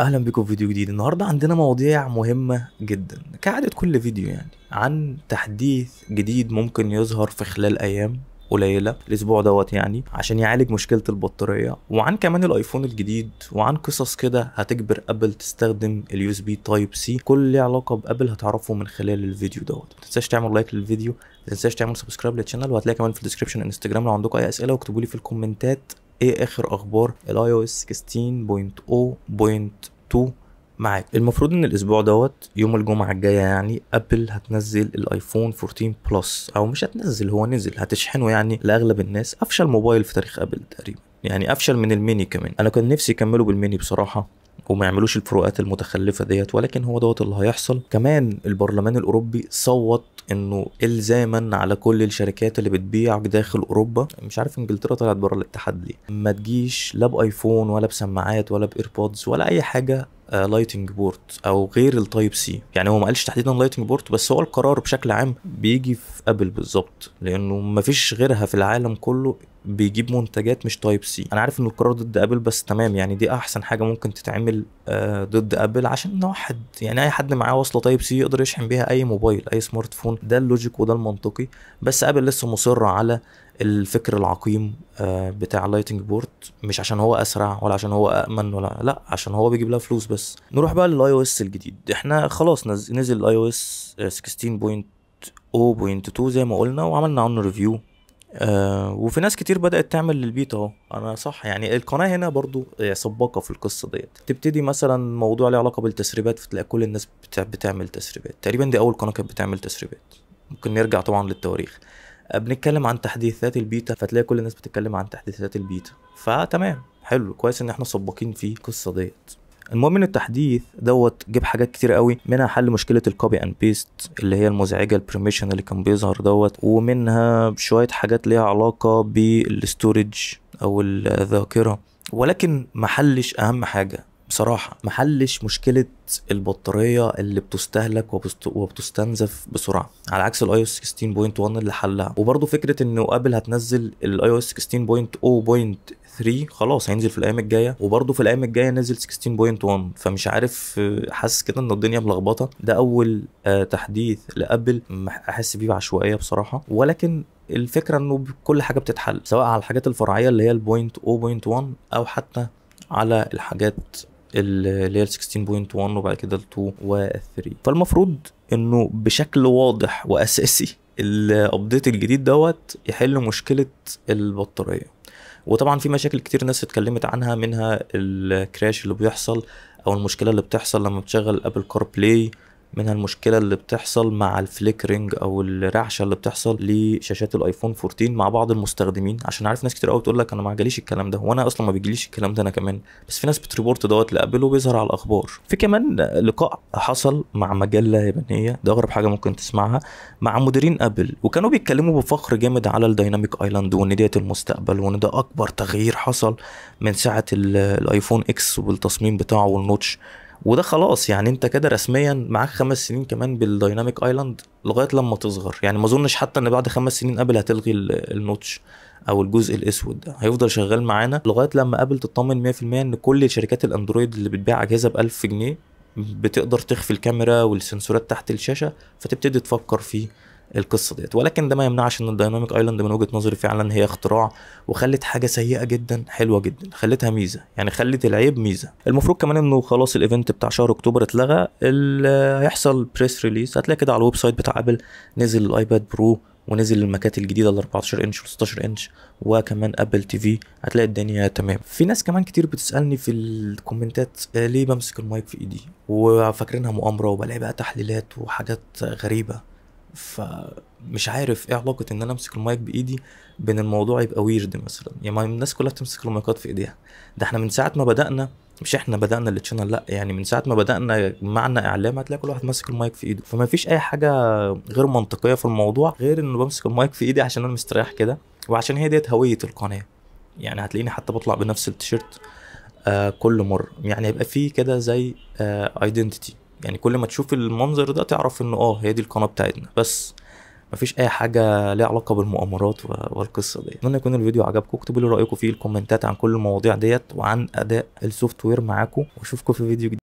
اهلا بكم في فيديو جديد النهارده عندنا مواضيع مهمه جدا كعاده كل فيديو يعني عن تحديث جديد ممكن يظهر في خلال ايام قليله الاسبوع دوت يعني عشان يعالج مشكله البطاريه وعن كمان الايفون الجديد وعن قصص كده هتجبر ابل تستخدم اليو اس بي تايب سي كل اللي علاقه بابل هتعرفه من خلال الفيديو دوت ما تنساش تعمل لايك للفيديو ما تنساش تعمل سبسكرايب للشانل وهتلاقي كمان في الديسكربشن انستجرام لو عندكم اي اسئله واكتبوا لي في الكومنتات ايه اخر اخبار الاي او اس 16.0.2 معاك المفروض ان الاسبوع دوت يوم الجمعه الجايه يعني ابل هتنزل الايفون 14 بلس او مش هتنزل هو نزل هتشحنه يعني لاغلب الناس افشل موبايل في تاريخ ابل تقريبا يعني افشل من الميني كمان انا كان نفسي يكملوا بالميني بصراحه وما يعملوش الفروقات المتخلفه ديت ولكن هو دوت اللي هيحصل كمان البرلمان الاوروبي صوت انه الزاما على كل الشركات اللي بتبيع داخل اوروبا مش عارف انجلترا طلعت بره الاتحاد ليه ما تجيش لا بايفون ولا بسماعات ولا بايربودز ولا اي حاجه لايتنج آه، بورت او غير التايب سي يعني هو ما قالش تحديدا لايتنج بورت بس هو القرار بشكل عام بيجي في ابل بالظبط لانه ما فيش غيرها في العالم كله بيجيب منتجات مش تايب سي انا عارف ان القرار ضد ابل بس تمام يعني دي احسن حاجه ممكن تتعمل آه، ضد ابل عشان نوحد يعني اي حد معاه وصله تايب سي يقدر يشحن بيها اي موبايل اي سمارت فون ده اللوجيك وده المنطقي بس ابل لسه مصره على الفكر العقيم آه، بتاع لايتنج بورد مش عشان هو اسرع ولا عشان هو امن ولا لا عشان هو بيجيب لها فلوس بس نروح بقى للاي او اس الجديد احنا خلاص نزل الاي او اس 16.0.2 زي ما قلنا وعملنا عنه ريفيو آه وفي ناس كتير بدأت تعمل للبيت اهو انا صح يعني القناة هنا برضو آه، سباقة في القصة ديت تبتدي مثلا موضوع له علاقة بالتسريبات فتلاقي كل الناس بتعمل تسريبات تقريبا دي اول قناة كانت بتعمل تسريبات ممكن نرجع طبعا للتواريخ بنتكلم عن تحديثات البيتا فتلاقي كل الناس بتتكلم عن تحديثات البيتا فتمام حلو كويس ان احنا سباقين في القصه ديت المهم ان التحديث دوت جاب حاجات كتير قوي منها حل مشكله الكوبي اند بيست اللي هي المزعجه البرميشن اللي كان بيظهر دوت ومنها شويه حاجات ليها علاقه بالستورج او الذاكره ولكن ما حلش اهم حاجه بصراحه محلش مشكله البطاريه اللي بتستهلك وبتستنزف بسرعه على عكس الاي او اس 16.1 اللي حلها وبرضه فكره انه ابل هتنزل الاي او اس 16.0.3 خلاص هينزل في الايام الجايه وبرضه في الايام الجايه نزل 16.1 فمش عارف حاسس كده ان الدنيا ملخبطه ده اول آه، تحديث لابل احس بيه بعشوائيه بصراحه ولكن الفكره انه كل حاجه بتتحل سواء على الحاجات الفرعيه اللي هي البوينت 1 او حتى على الحاجات اللي هي 16.1 وبعد كده ال 2 وال 3 فالمفروض انه بشكل واضح واساسي الابديت الجديد دوت يحل مشكله البطاريه وطبعا في مشاكل كتير ناس اتكلمت عنها منها الكراش اللي بيحصل او المشكله اللي بتحصل لما بتشغل ابل كار بلاي منها المشكله اللي بتحصل مع الفليكرنج او الرعشه اللي بتحصل لشاشات الايفون 14 مع بعض المستخدمين عشان عارف ناس كتير قوي تقول لك انا ما جاليش الكلام ده وانا اصلا ما بيجيليش الكلام ده انا كمان بس في ناس بتريبورت دوت لابل وبيظهر على الاخبار في كمان لقاء حصل مع مجله يابانيه ده اغرب حاجه ممكن تسمعها مع مديرين ابل وكانوا بيتكلموا بفخر جامد على الديناميك ايلاند وان ديت المستقبل وان ده اكبر تغيير حصل من ساعه الايفون اكس والتصميم بتاعه والنوتش وده خلاص يعني انت كده رسميا معاك خمس سنين كمان بالدايناميك ايلاند لغايه لما تصغر يعني ما اظنش حتى ان بعد خمس سنين ابل هتلغي النوتش او الجزء الاسود ده هيفضل شغال معانا لغايه لما ابل تطمن 100% ان كل شركات الاندرويد اللي بتبيع اجهزه ب 1000 جنيه بتقدر تخفي الكاميرا والسنسورات تحت الشاشه فتبتدي تفكر في القصه ديت ولكن ده ما يمنعش ان الدايناميك ايلاند من وجهه نظري فعلا هي اختراع وخلت حاجه سيئه جدا حلوه جدا خلتها ميزه يعني خلت العيب ميزه المفروض كمان انه خلاص الايفنت بتاع شهر اكتوبر اتلغى هيحصل بريس ريليس هتلاقي كده على الويب سايت بتاع ابل نزل الايباد برو ونزل المكات الجديده ال 14 انش وال 16 انش وكمان ابل تي في هتلاقي الدنيا تمام في ناس كمان كتير بتسالني في الكومنتات آه، ليه بمسك المايك في ايدي وفاكرينها مؤامره وبلاقي بقى تحليلات وحاجات غريبه فمش عارف ايه علاقه ان انا امسك المايك بايدي بين الموضوع يبقى ويرد مثلا يعني ما الناس كلها بتمسك المايكات في ايديها ده احنا من ساعه ما بدانا مش احنا بدانا التشانل لا يعني من ساعه ما بدانا معنا اعلام هتلاقي كل واحد ماسك المايك في ايده فما فيش اي حاجه غير منطقيه في الموضوع غير انه بمسك المايك في ايدي عشان انا مستريح كده وعشان هي ديت هويه القناه يعني هتلاقيني حتى بطلع بنفس التيشيرت آه كل مره يعني هيبقى فيه كده زي ايدنتيتي آه يعني كل ما تشوف المنظر ده تعرف ان اه هي دي القناه بتاعتنا بس مفيش اي حاجه ليها علاقه بالمؤامرات والقصه دي اتمنى يكون الفيديو عجبكم اكتبوا لي رايكم فيه الكومنتات عن كل المواضيع ديت وعن اداء السوفت وير معاكم واشوفكم في فيديو جديد